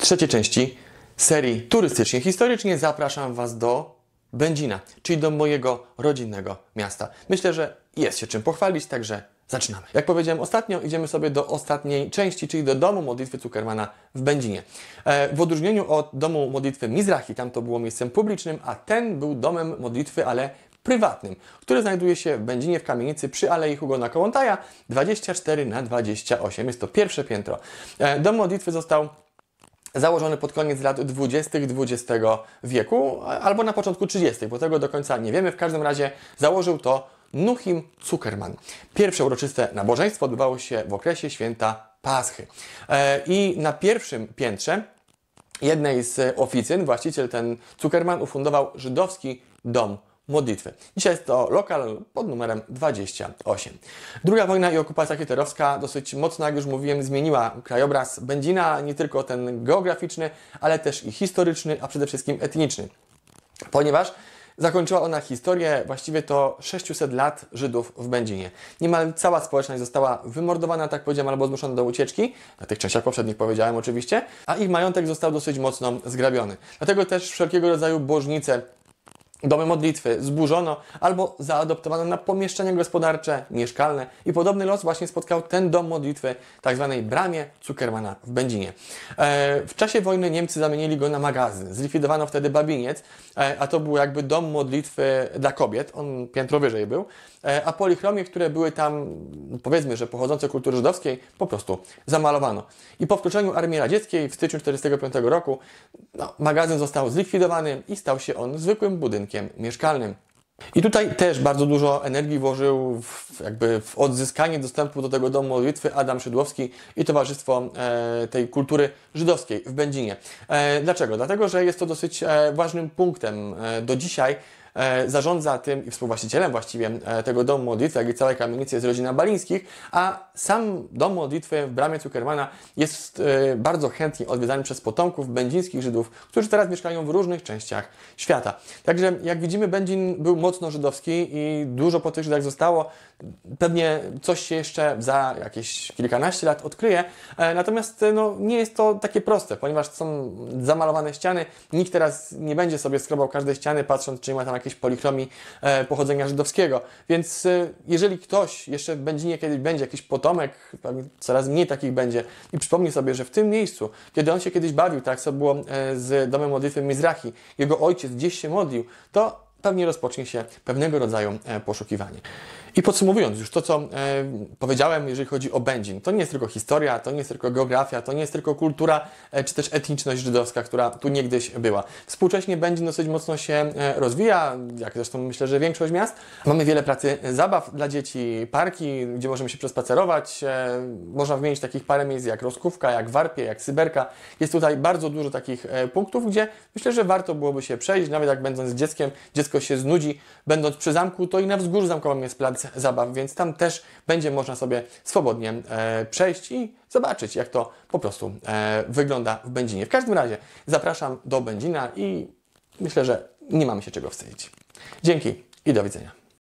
trzeciej części serii Turystycznie Historycznie zapraszam Was do Będzina, czyli do mojego rodzinnego miasta. Myślę, że jest się czym pochwalić, także zaczynamy. Jak powiedziałem ostatnio, idziemy sobie do ostatniej części, czyli do domu modlitwy Cukermana w Będzinie. E, w odróżnieniu od domu modlitwy Mizrahi, tam to było miejscem publicznym, a ten był domem modlitwy, ale prywatnym, który znajduje się w Będzinie w kamienicy przy Alei Hugona Kołontaja 24 na 28. Jest to pierwsze piętro. E, dom modlitwy został założony pod koniec lat 20. XX wieku albo na początku 30., bo tego do końca nie wiemy. W każdym razie założył to Nuhim Zuckerman. Pierwsze uroczyste nabożeństwo odbywało się w okresie święta Paschy. E, I na pierwszym piętrze jednej z e, oficyn właściciel ten Zuckerman ufundował żydowski dom modlitwy. Dzisiaj jest to lokal pod numerem 28. Druga wojna i okupacja hitlerowska dosyć mocno, jak już mówiłem, zmieniła krajobraz Będzina, nie tylko ten geograficzny, ale też i historyczny, a przede wszystkim etniczny. Ponieważ Zakończyła ona historię, właściwie to 600 lat Żydów w Będzinie. Niemal cała społeczność została wymordowana, tak powiedziałem, albo zmuszona do ucieczki. Na tych częściach poprzednich powiedziałem oczywiście. A ich majątek został dosyć mocno zgrabiony. Dlatego też wszelkiego rodzaju bożnice Domy modlitwy zburzono albo zaadoptowano na pomieszczenia gospodarcze, mieszkalne i podobny los właśnie spotkał ten dom modlitwy, tak zwanej bramie Zuckermana w Będzinie. E, w czasie wojny Niemcy zamienili go na magazyn. Zlikwidowano wtedy Babiniec, e, a to był jakby dom modlitwy dla kobiet, on piętro wyżej był, e, a polichromie, które były tam, powiedzmy, że pochodzące kultury żydowskiej, po prostu zamalowano. I po wkroczeniu armii radzieckiej w styczniu 1945 roku no, magazyn został zlikwidowany i stał się on zwykłym budynkiem rynkiem mieszkalnym. I tutaj też bardzo dużo energii włożył w, jakby w odzyskanie dostępu do tego domu modlitwy Adam Szydłowski i Towarzystwo e, tej kultury żydowskiej w Będzinie. E, dlaczego? Dlatego, że jest to dosyć e, ważnym punktem e, do dzisiaj E, zarządza tym i współwłaścicielem właściwie e, tego domu modlitwy, jak i całej kamienicy jest rodzina Balińskich, a sam dom modlitwy w bramie Cukermana jest e, bardzo chętnie odwiedzany przez potomków będzińskich Żydów, którzy teraz mieszkają w różnych częściach świata. Także jak widzimy, Będzin był mocno żydowski i dużo po tych Żydach zostało. Pewnie coś się jeszcze za jakieś kilkanaście lat odkryje, natomiast no, nie jest to takie proste, ponieważ są zamalowane ściany, nikt teraz nie będzie sobie skrobał każdej ściany, patrząc czy nie ma tam jakieś jakiejś polichromii e, pochodzenia żydowskiego. Więc e, jeżeli ktoś jeszcze będzie niekiedy będzie jakiś potomek, pewnie coraz mniej takich będzie, i przypomni sobie, że w tym miejscu, kiedy on się kiedyś bawił, tak co było e, z domem modlitwy Mizrahi, jego ojciec gdzieś się modlił, to pewnie rozpocznie się pewnego rodzaju poszukiwanie. I podsumowując już to, co e, powiedziałem, jeżeli chodzi o Będzin, to nie jest tylko historia, to nie jest tylko geografia, to nie jest tylko kultura, e, czy też etniczność żydowska, która tu niegdyś była. Współcześnie Będzin dosyć mocno się e, rozwija, jak zresztą myślę, że większość miast. Mamy wiele pracy zabaw dla dzieci, parki, gdzie możemy się przespacerować. E, można wymienić takich parę miejsc jak Roskówka, jak Warpie, jak Syberka. Jest tutaj bardzo dużo takich e, punktów, gdzie myślę, że warto byłoby się przejść, nawet jak będąc dzieckiem, dziecko się znudzi, będąc przy zamku, to i na wzgórzu zamkowym jest plac zabaw, więc tam też będzie można sobie swobodnie e, przejść i zobaczyć, jak to po prostu e, wygląda w Będzinie. W każdym razie zapraszam do Będzina i myślę, że nie mamy się czego wstydzić. Dzięki i do widzenia.